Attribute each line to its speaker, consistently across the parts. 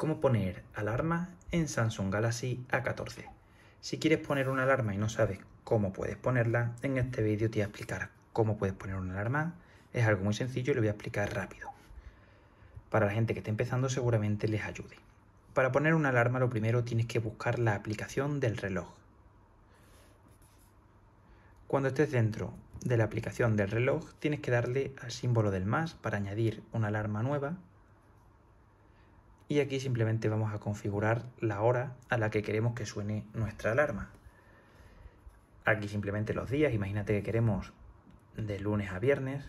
Speaker 1: cómo poner alarma en Samsung Galaxy A14. Si quieres poner una alarma y no sabes cómo puedes ponerla, en este vídeo te voy a explicar cómo puedes poner una alarma. Es algo muy sencillo y lo voy a explicar rápido. Para la gente que está empezando seguramente les ayude. Para poner una alarma lo primero tienes que buscar la aplicación del reloj. Cuando estés dentro de la aplicación del reloj tienes que darle al símbolo del más para añadir una alarma nueva y aquí simplemente vamos a configurar la hora a la que queremos que suene nuestra alarma. Aquí simplemente los días, imagínate que queremos de lunes a viernes.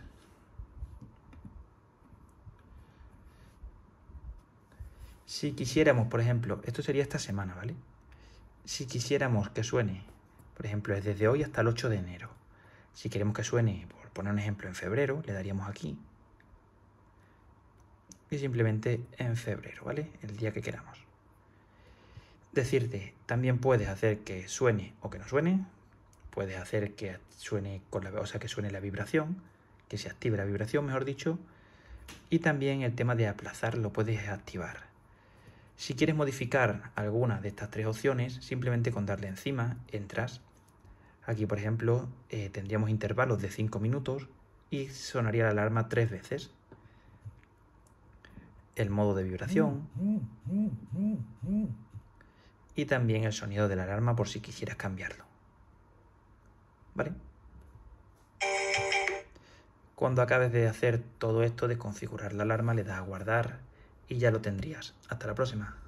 Speaker 1: Si quisiéramos, por ejemplo, esto sería esta semana, ¿vale? Si quisiéramos que suene, por ejemplo, es desde hoy hasta el 8 de enero. Si queremos que suene, por poner un ejemplo, en febrero, le daríamos aquí y simplemente en febrero, ¿vale? El día que queramos. Decirte, también puedes hacer que suene o que no suene, puedes hacer que suene con la, o sea, que suene la vibración, que se active la vibración, mejor dicho, y también el tema de aplazar lo puedes activar. Si quieres modificar alguna de estas tres opciones, simplemente con darle encima entras. Aquí, por ejemplo, eh, tendríamos intervalos de 5 minutos y sonaría la alarma tres veces el modo de vibración y también el sonido de la alarma por si quisieras cambiarlo. ¿Vale? Cuando acabes de hacer todo esto de configurar la alarma, le das a guardar y ya lo tendrías. Hasta la próxima.